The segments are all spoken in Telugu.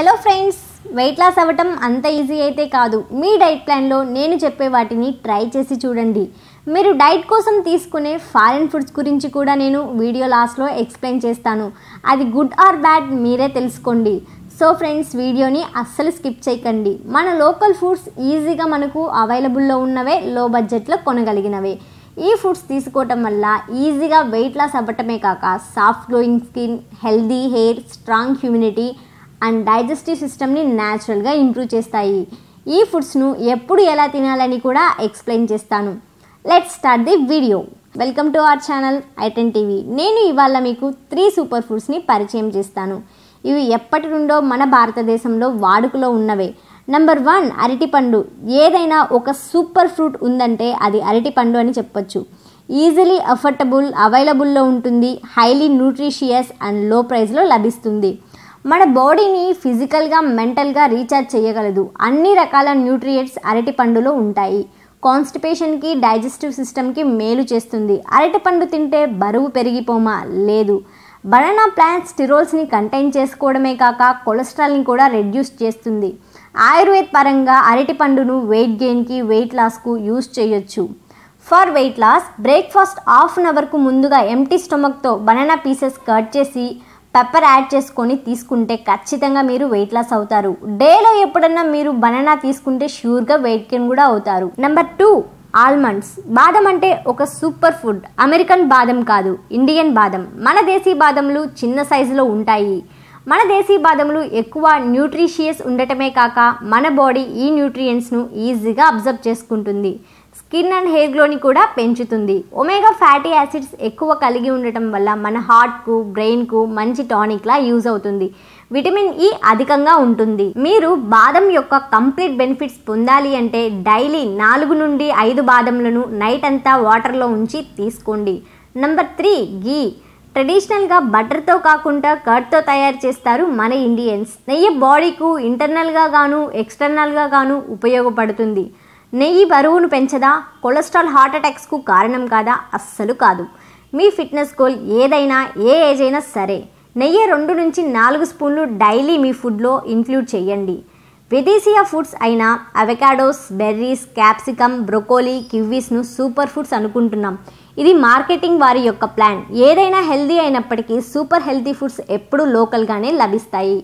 హలో ఫ్రెండ్స్ వెయిట్ లాస్ అవ్వటం అంత ఈజీ అయితే కాదు మీ డైట్ ప్లాన్లో నేను చెప్పే వాటిని ట్రై చేసి చూడండి మీరు డైట్ కోసం తీసుకునే ఫారిన్ ఫుడ్స్ గురించి కూడా నేను వీడియో లాస్ట్లో ఎక్స్ప్లెయిన్ చేస్తాను అది గుడ్ ఆర్ బ్యాడ్ మీరే తెలుసుకోండి సో ఫ్రెండ్స్ వీడియోని అస్సలు స్కిప్ చేయకండి మన లోకల్ ఫుడ్స్ ఈజీగా మనకు అవైలబుల్లో ఉన్నవే లో బడ్జెట్లో కొనగలిగినవే ఈ ఫుడ్స్ తీసుకోవటం వల్ల ఈజీగా వెయిట్ లాస్ అవ్వటమే కాక soft glowing skin healthy hair strong immunity and digestive సిస్టమ్ని న్యాచురల్గా ఇంప్రూవ్ చేస్తాయి ఈ ఫుడ్స్ను ఎప్పుడు ఎలా తినాలని కూడా ఎక్స్ప్లెయిన్ చేస్తాను let's start the video welcome to our channel iTen TV నేను ఇవాళ మీకు త్రీ సూపర్ ఫుడ్స్ని పరిచయం చేస్తాను ఇవి ఎప్పటి నుండో మన భారతదేశంలో వాడుకలో ఉన్నవే నెంబర్ వన్ అరటిపండు ఏదైనా ఒక సూపర్ ఫ్రూట్ ఉందంటే అది అరటిపండు అని చెప్పొచ్చు ఈజీలీ అఫర్టబుల్ అవైలబుల్లో ఉంటుంది హైలీ న్యూట్రిషియస్ అండ్ లో ప్రైస్లో లభిస్తుంది మన బాడీని ఫిజికల్గా మెంటల్గా రీఛార్జ్ చేయగలదు అన్ని రకాల న్యూట్రియట్స్ అరటి పండులో ఉంటాయి కాన్స్టిపేషన్కి డైజెస్టివ్ సిస్టమ్కి మేలు చేస్తుంది అరటిపండు తింటే బరువు పెరిగిపోమా లేదు బనానా ప్లాంట్ స్టిరోల్స్ని కంటైన్ చేసుకోవడమే కాక కొలెస్ట్రాల్ని కూడా రెడ్యూస్ చేస్తుంది ఆయుర్వేద్ పరంగా అరటిపండును వెయిట్ గెయిన్కి వెయిట్ లాస్కు యూస్ చేయొచ్చు for weight loss breakfast half an అవర్కు ముందుగా ఎంటీ స్టొమక్తో బనానా పీసెస్ కట్ చేసి పెప్పర్ యాడ్ చేసుకొని తీసుకుంటే ఖచ్చితంగా మీరు వెయిట్ లాస్ అవుతారు డేలో ఎప్పుడన్నా మీరు బనానా తీసుకుంటే ష్యూర్గా వెయిట్ గెయిన్ కూడా అవుతారు నెంబర్ టూ ఆల్మండ్స్ బాదం అంటే ఒక సూపర్ ఫుడ్ అమెరికన్ బాదం కాదు ఇండియన్ బాదం మన దేశీ బాదంలు చిన్న సైజులో ఉంటాయి మన దేశీ బాదంలు ఎక్కువ న్యూట్రిషియస్ ఉండటమే కాక మన బాడీ ఈ న్యూట్రియంట్స్ను ఈజీగా అబ్జర్వ్ చేసుకుంటుంది స్కిన్ అండ్ హెయిర్ గ్లోని కూడా పెంచుతుంది ఒమేగా ఫ్యాటీ యాసిడ్స్ ఎక్కువ కలిగి ఉండటం వల్ల మన హార్ట్కు బ్రెయిన్కు మంచి టానిక్లా యూజ్ అవుతుంది విటమిన్ ఇ e అధికంగా ఉంటుంది మీరు బాదం యొక్క కంప్లీట్ బెనిఫిట్స్ పొందాలి అంటే డైలీ నాలుగు నుండి ఐదు బాదంలను నైట్ అంతా వాటర్లో ఉంచి తీసుకోండి నంబర్ త్రీ గీ ట్రెడిషనల్గా బటర్తో కాకుండా కర్డ్తో తయారు చేస్తారు మన ఇండియన్స్ నెయ్యి బాడీకు ఇంటర్నల్గా గాను ఎక్స్టర్నల్గా గాను ఉపయోగపడుతుంది నెయ్యి బరువును పెంచదా కొలెస్ట్రాల్ హార్ట్ అటాక్స్కు కారణం కాదా అస్సలు కాదు మీ ఫిట్నెస్ గోల్ ఏదైనా ఏ ఏజ్ అయినా సరే నెయ్యి రెండు నుంచి నాలుగు స్పూన్లు డైలీ మీ ఫుడ్లో ఇంక్లూడ్ చేయండి విదేశీయ ఫుడ్స్ అయిన అవకాడోస్ బెర్రీస్ క్యాప్సికమ్ బ్రొకోలీ కివీస్ను సూపర్ ఫుడ్స్ అనుకుంటున్నాం ఇది మార్కెటింగ్ వారి యొక్క ప్లాన్ ఏదైనా హెల్దీ అయినప్పటికీ సూపర్ హెల్తీ ఫుడ్స్ ఎప్పుడూ లోకల్గానే లభిస్తాయి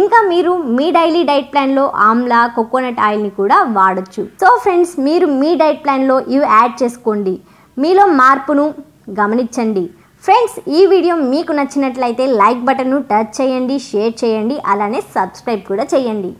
ఇంకా మీరు మీ డైలీ డైట్ ప్లాన్లో ఆమ్లా కోకోనట్ ఆయిల్ని కూడా వాడచ్చు సో ఫ్రెండ్స్ మీరు మీ డైట్ ప్లాన్లో ఇవి యాడ్ చేసుకోండి మీలో మార్పును గమనించండి ఫ్రెండ్స్ ఈ వీడియో మీకు నచ్చినట్లయితే లైక్ బటన్ను టచ్ చేయండి షేర్ చేయండి అలానే సబ్స్క్రైబ్ కూడా చేయండి